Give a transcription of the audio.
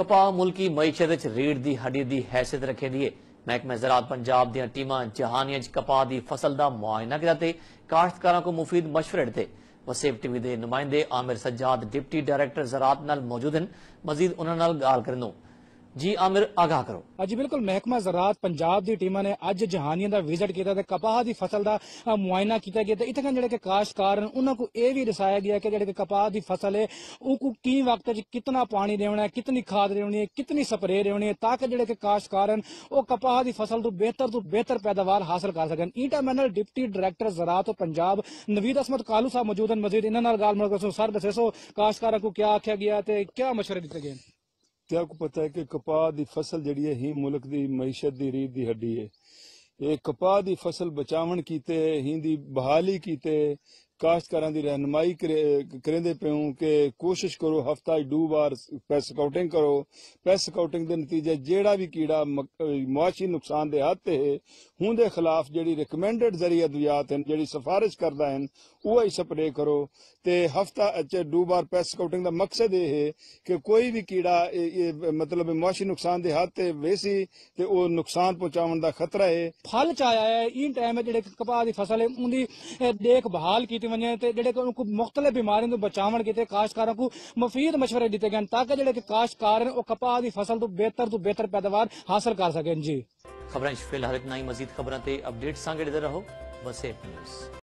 कपाह मुल्की मईशत रीढ़ की हड्डी की हैसियत रखे दी है महकमा जरात पंजाब दीम जहानिया कपाह की फसल का मुआयना किया काश्तकारा को मुफीद मशवरे दिते वसेफ टीवी के नुमाइंदे आमिर सज्जाद डिप्टी डायरेक्टर जरात नौजूद हैं मजीद उन्होंने गाल करेंगे ਜੀ ਆਮਿਰ ਆਗਾਹ ਕਰੋ ਅੱਜ ਬਿਲਕੁਲ ਮਹਿਕਮਾ ਜ਼ਰਾਤ ਪੰਜਾਬ ਦੀ ਟੀਮਾਂ ਨੇ ਅੱਜ ਜਹਾਨੀਆਂ ਦਾ ਵਿਜ਼ਿਟ ਕੀਤਾ ਤੇ ਕਪਾਹ ਦੀ ਫਸਲ ਦਾ ਮੁਆਇਨਾ ਕੀਤਾ ਗਿਆ ਤੇ ਇਥੇ ਜਿਹੜੇ ਕਿ ਕਾਸ਼ਤਕਾਰ ਨੇ ਉਹਨਾਂ ਨੂੰ ਇਹ ਵੀ ਦਸਾਇਆ ਗਿਆ ਕਿ ਜਿਹੜੇ ਕਿ ਕਪਾਹ ਦੀ ਫਸਲ ਹੈ ਉਹ ਨੂੰ ਕੀ ਵਕਤ 'ਚ ਕਿੰਨਾ ਪਾਣੀ ਦੇਣਾ ਹੈ ਕਿੰਨੀ ਖਾਦ ਦੇਣੀ ਹੈ ਕਿੰਨੀ ਸਪਰੇਅ ਦੇਣੀ ਹੈ ਤਾਂ ਕਿ ਜਿਹੜੇ ਕਿ ਕਾਸ਼ਤਕਾਰ ਹਨ ਉਹ ਕਪਾਹ ਦੀ ਫਸਲ ਤੋਂ ਬਿਹਤਰ ਤੋਂ ਬਿਹਤਰ ਪੈਦਾਵਾਰ ਹਾਸਲ ਕਰ ਸਕਣ ਈਟਾ ਮੈਨਲ ਡਿਪਟੀ ਡਾਇਰੈਕਟਰ ਜ਼ਰਾਤ ਪੰਜਾਬ ਨਵੀਦ ਅਸਮਤ ਕਾਲੂ ਸਾਹਿਬ ਮੌਜੂਦ ਹਨ ਮਜ਼ੀਦ ਇਹਨਾਂ ਨਾਲ ਗੱਲ ਮਰ ਸਰ ਦੱਸੋ ਕਾਸ਼ਤਕਾਰਾਂ ਨੂੰ ਕੀ ਆਖਿਆ ਗਿਆ ਤੇ ਕੀ ਮਸ਼ਵਰੇ ਦਿੱਤੇ ਗਏ ਤੇ ਆਪ ਪਤਾ ਹੈ ਕਿ ਕਪਾਹ ਦੀ ਫਸਲ ਜਿਹੜੀ ਹੈ ਹੀ ਮੁਲਕ ਦੀ ਮਈਸ਼ਤ ਦੀ ਰੀੜ ਦੀ ਹੱਡੀ ਹੈ ਇਹ ਕਪਾਹ ਦੀ ਫਸਲ ਬਚਾਉਣ ਕੀਤੇ ਹਿੰਦੀ ਬਹਾਲੀ ਕੀਤੇ काश्तकार की रहनमई करे कहते पे हो कि कोशिश करो हफ्ता ही बार पैस स्काउटिंग करो पैस स्काउटिंग के नतीजे जोड़ा भी कीड़ा मुआशी नुकसान के हद से है उनके खिलाफ जी रिकमेंडेड जरिए अद्वियात हैं जी सिफारिश करता है उही स्प्रे करो तो हफ्ता च डू बार पैस स्काउटिंग का मकसद यह है कि कोई भी कीड़ा ए, ए, मतलब मुआशी नुकसान के हद से वेसी तो वह नुकसान पहुंचाव का खतरा है फल चाया है इन टाइम जो कपाह की फसल है उनकी देखभाल की वञे त जहिड़े मुख़्तलिफ़ बीमारियुनि खां बचाइण किथे काश्तकारां खां मुफ़ीद मशवरे दिए गए ताकि जो काश्तकार आहिनि कपाह की फसल तो बेहतर तो बेहतर पैदावार हासिल कर सकें जी खबर फिलहाल इतना ही मज़ीद ख़बरां ते अपडेट सां गॾु रहो बस न्यूज़